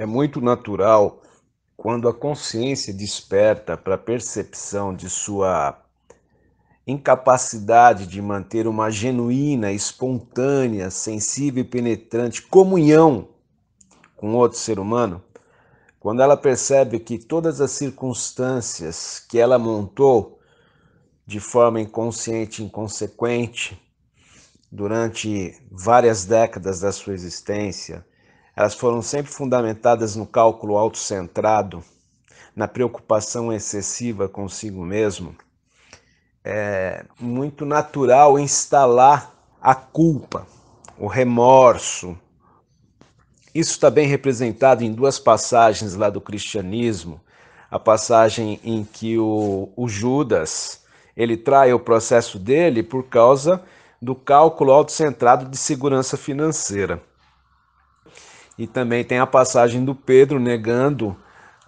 É muito natural quando a consciência desperta para a percepção de sua incapacidade de manter uma genuína, espontânea, sensível e penetrante comunhão com outro ser humano, quando ela percebe que todas as circunstâncias que ela montou de forma inconsciente e inconsequente durante várias décadas da sua existência, elas foram sempre fundamentadas no cálculo autocentrado, na preocupação excessiva consigo mesmo. É muito natural instalar a culpa, o remorso. Isso está bem representado em duas passagens lá do cristianismo. A passagem em que o, o Judas ele trai o processo dele por causa do cálculo autocentrado de segurança financeira. E também tem a passagem do Pedro negando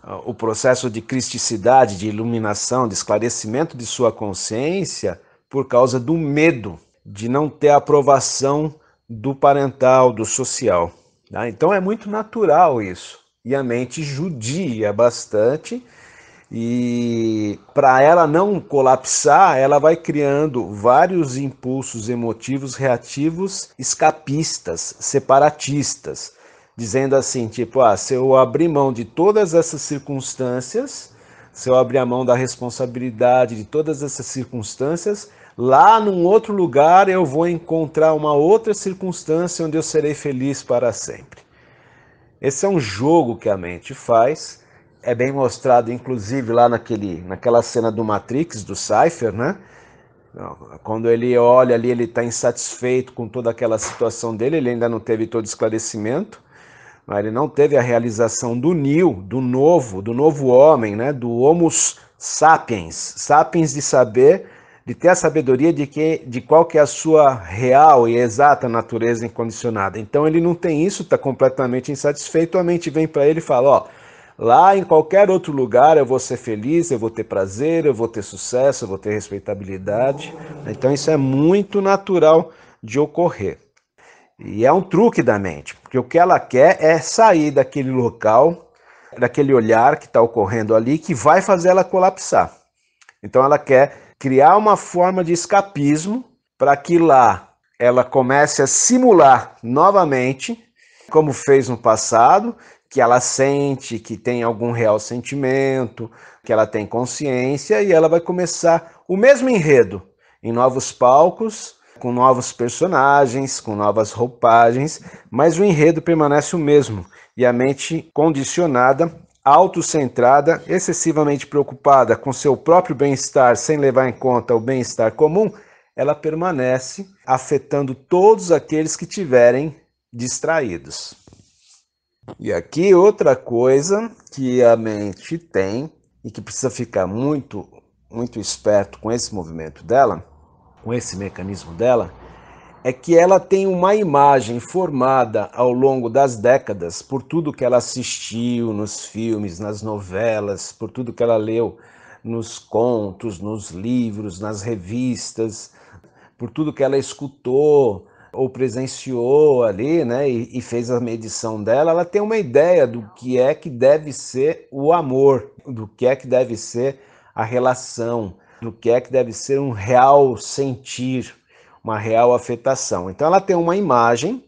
ah, o processo de cristicidade, de iluminação, de esclarecimento de sua consciência por causa do medo de não ter a aprovação do parental, do social. Tá? Então é muito natural isso. E a mente judia bastante, e para ela não colapsar, ela vai criando vários impulsos emotivos reativos escapistas, separatistas dizendo assim, tipo, ah, se eu abrir mão de todas essas circunstâncias, se eu abrir a mão da responsabilidade de todas essas circunstâncias, lá num outro lugar eu vou encontrar uma outra circunstância onde eu serei feliz para sempre. Esse é um jogo que a mente faz, é bem mostrado inclusive lá naquele, naquela cena do Matrix, do Cypher, né? Quando ele olha ali, ele está insatisfeito com toda aquela situação dele, ele ainda não teve todo esclarecimento. Né? Ele não teve a realização do New, do novo, do novo homem, né? do Homo sapiens, sapiens de saber, de ter a sabedoria de que de qual que é a sua real e exata natureza incondicionada. Então ele não tem isso, está completamente insatisfeito. A mente vem para ele e fala: ó, lá em qualquer outro lugar eu vou ser feliz, eu vou ter prazer, eu vou ter sucesso, eu vou ter respeitabilidade. Então isso é muito natural de ocorrer. E é um truque da mente, porque o que ela quer é sair daquele local, daquele olhar que está ocorrendo ali, que vai fazer ela colapsar. Então ela quer criar uma forma de escapismo para que lá ela comece a simular novamente, como fez no passado, que ela sente, que tem algum real sentimento, que ela tem consciência, e ela vai começar o mesmo enredo em novos palcos, com novos personagens, com novas roupagens, mas o enredo permanece o mesmo e a mente condicionada, autocentrada, excessivamente preocupada com seu próprio bem-estar sem levar em conta o bem-estar comum, ela permanece afetando todos aqueles que tiverem distraídos. E aqui outra coisa que a mente tem e que precisa ficar muito muito esperto com esse movimento dela com esse mecanismo dela é que ela tem uma imagem formada ao longo das décadas por tudo que ela assistiu nos filmes, nas novelas, por tudo que ela leu nos contos, nos livros, nas revistas, por tudo que ela escutou ou presenciou ali, né, e, e fez a medição dela, ela tem uma ideia do que é que deve ser o amor, do que é que deve ser a relação, do que é que deve ser um real sentir, uma real afetação. Então ela tem uma imagem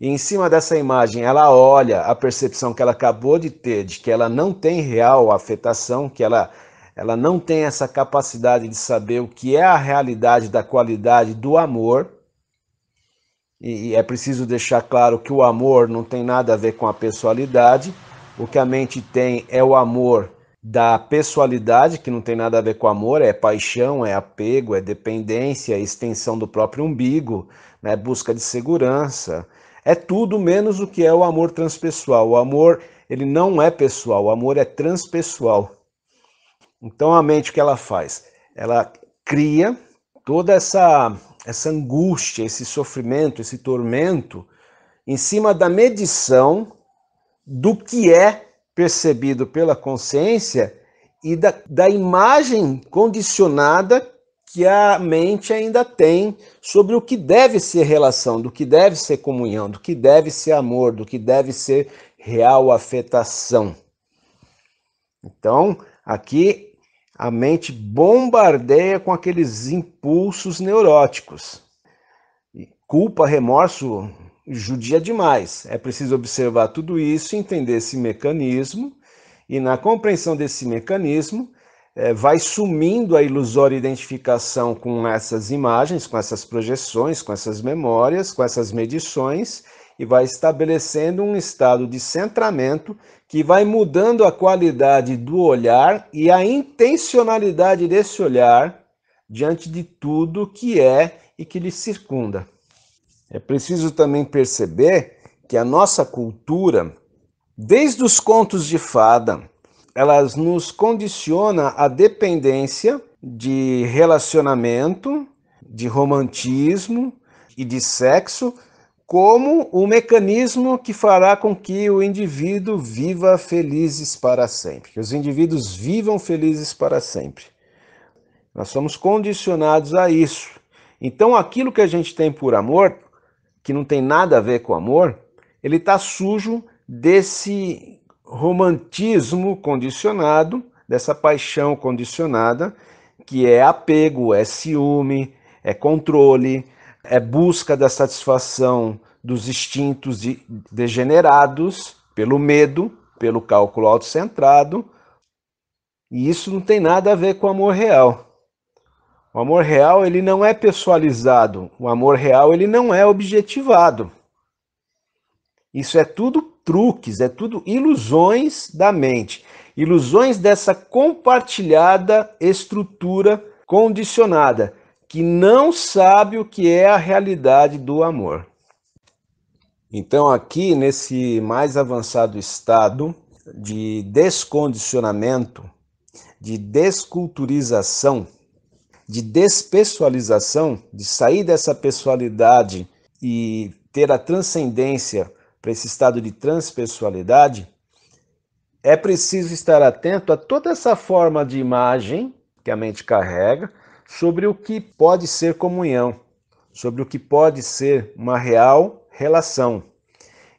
e em cima dessa imagem ela olha a percepção que ela acabou de ter de que ela não tem real afetação, que ela ela não tem essa capacidade de saber o que é a realidade da qualidade do amor. E é preciso deixar claro que o amor não tem nada a ver com a pessoalidade. O que a mente tem é o amor da pessoalidade, que não tem nada a ver com amor, é paixão, é apego, é dependência, é extensão do próprio umbigo, né? busca de segurança. É tudo menos o que é o amor transpessoal. O amor, ele não é pessoal, o amor é transpessoal. Então a mente o que ela faz? Ela cria toda essa essa angústia, esse sofrimento, esse tormento em cima da medição do que é percebido pela consciência e da, da imagem condicionada que a mente ainda tem sobre o que deve ser relação, do que deve ser comunhão, do que deve ser amor, do que deve ser real afetação. Então, aqui a mente bombardeia com aqueles impulsos neuróticos. Culpa, remorso, judia demais. É preciso observar tudo isso, entender esse mecanismo, e na compreensão desse mecanismo, é, vai sumindo a ilusória identificação com essas imagens, com essas projeções, com essas memórias, com essas medições, e vai estabelecendo um estado de centramento que vai mudando a qualidade do olhar e a intencionalidade desse olhar diante de tudo que é e que lhe circunda. É preciso também perceber que a nossa cultura, desde os contos de fada, elas nos condiciona a dependência de relacionamento, de romantismo e de sexo como o mecanismo que fará com que o indivíduo viva felizes para sempre, que os indivíduos vivam felizes para sempre. Nós somos condicionados a isso. Então, aquilo que a gente tem por amor que não tem nada a ver com amor, ele está sujo desse romantismo condicionado, dessa paixão condicionada, que é apego, é ciúme, é controle, é busca da satisfação dos instintos de, degenerados pelo medo, pelo cálculo autocentrado. E isso não tem nada a ver com amor real. O amor real, ele não é pessoalizado. O amor real, ele não é objetivado. Isso é tudo truques, é tudo ilusões da mente. Ilusões dessa compartilhada estrutura condicionada que não sabe o que é a realidade do amor. Então, aqui nesse mais avançado estado de descondicionamento, de desculturização, de despessoalização, de sair dessa pessoalidade e ter a transcendência para esse estado de transpessoalidade, é preciso estar atento a toda essa forma de imagem que a mente carrega sobre o que pode ser comunhão, sobre o que pode ser uma real relação.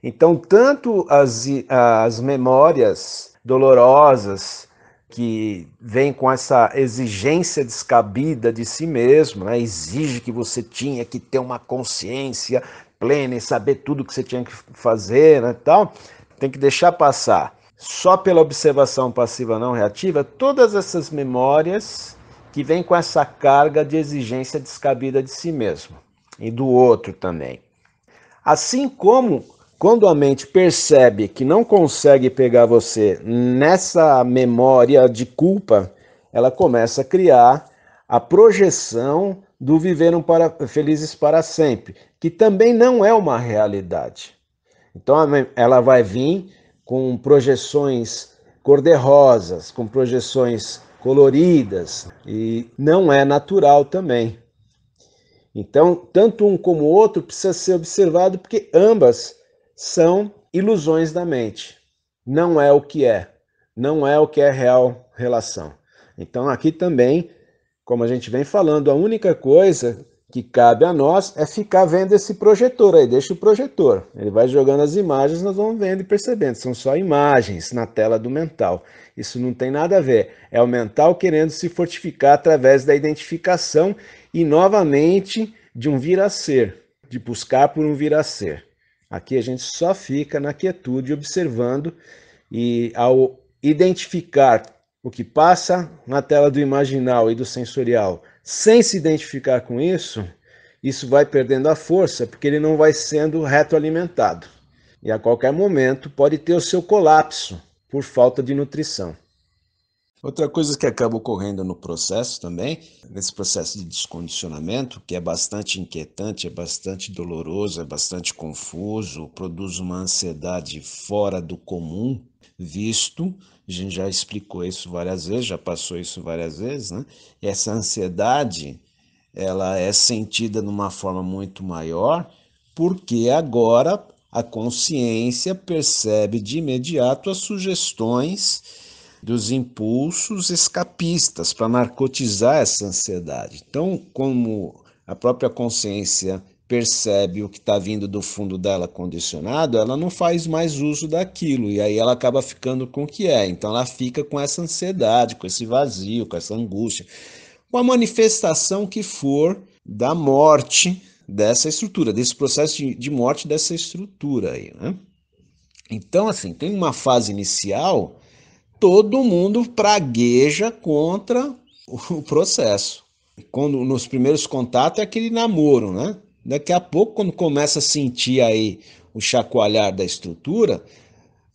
Então, tanto as, as memórias dolorosas, que vem com essa exigência descabida de si mesmo, né? exige que você tinha que ter uma consciência plena e saber tudo que você tinha que fazer, né? então tem que deixar passar. Só pela observação passiva não reativa, todas essas memórias que vêm com essa carga de exigência descabida de si mesmo e do outro também. Assim como quando a mente percebe que não consegue pegar você nessa memória de culpa, ela começa a criar a projeção do viveram para, felizes para sempre, que também não é uma realidade. Então ela vai vir com projeções cor-de-rosas, com projeções coloridas, e não é natural também. Então, tanto um como o outro precisa ser observado, porque ambas são ilusões da mente. Não é o que é. Não é o que é real relação. Então, aqui também, como a gente vem falando, a única coisa que cabe a nós é ficar vendo esse projetor aí. Deixa o projetor. Ele vai jogando as imagens, nós vamos vendo e percebendo. São só imagens na tela do mental. Isso não tem nada a ver. É o mental querendo se fortificar através da identificação e novamente de um vir a ser, de buscar por um vir a ser. Aqui a gente só fica na quietude observando e ao identificar o que passa na tela do imaginal e do sensorial, sem se identificar com isso, isso vai perdendo a força, porque ele não vai sendo retroalimentado. E a qualquer momento pode ter o seu colapso por falta de nutrição. Outra coisa que acaba ocorrendo no processo também, nesse processo de descondicionamento, que é bastante inquietante, é bastante doloroso, é bastante confuso, produz uma ansiedade fora do comum, visto, a gente já explicou isso várias vezes, já passou isso várias vezes, né? E essa ansiedade, ela é sentida numa forma muito maior, porque agora a consciência percebe de imediato as sugestões dos impulsos escapistas para narcotizar essa ansiedade. Então, como a própria consciência percebe o que está vindo do fundo dela condicionado, ela não faz mais uso daquilo e aí ela acaba ficando com o que é. Então ela fica com essa ansiedade, com esse vazio, com essa angústia, com a manifestação que for da morte dessa estrutura, desse processo de, morte dessa estrutura aí, né? Então, assim, tem uma fase inicial todo mundo pragueja contra o processo. Quando nos primeiros contatos é aquele namoro, né? Daqui a pouco, quando começa a sentir aí o chacoalhar da estrutura,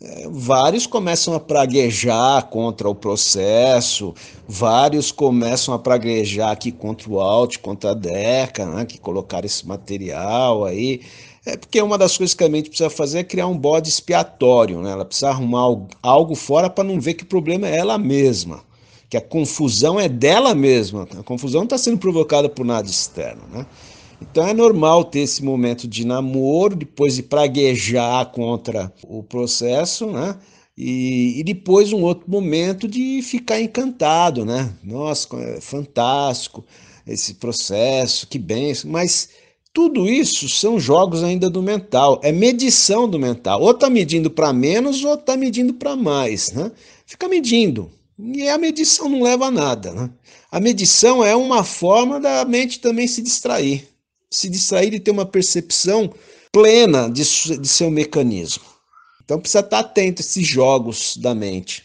é, vários começam a praguejar contra o processo, vários começam a praguejar aqui contra o Alt, contra a Deca, né, que colocaram esse material aí, é porque uma das coisas que a mente precisa fazer é criar um bode expiatório, né? Ela precisa arrumar algo fora para não ver que o problema é ela mesma, que a confusão é dela mesma. A confusão não está sendo provocada por nada externo, né? Então é normal ter esse momento de namoro, depois de praguejar contra o processo, né? E, e, depois um outro momento de ficar encantado, né? Nossa, é fantástico esse processo, que bem, mas tudo isso são jogos ainda do mental, é medição do mental. Ou está medindo para menos ou está medindo para mais. Né? Fica medindo. E a medição não leva a nada. Né? A medição é uma forma da mente também se distrair se distrair e ter uma percepção plena de, de seu mecanismo. Então precisa estar tá atento a esses jogos da mente.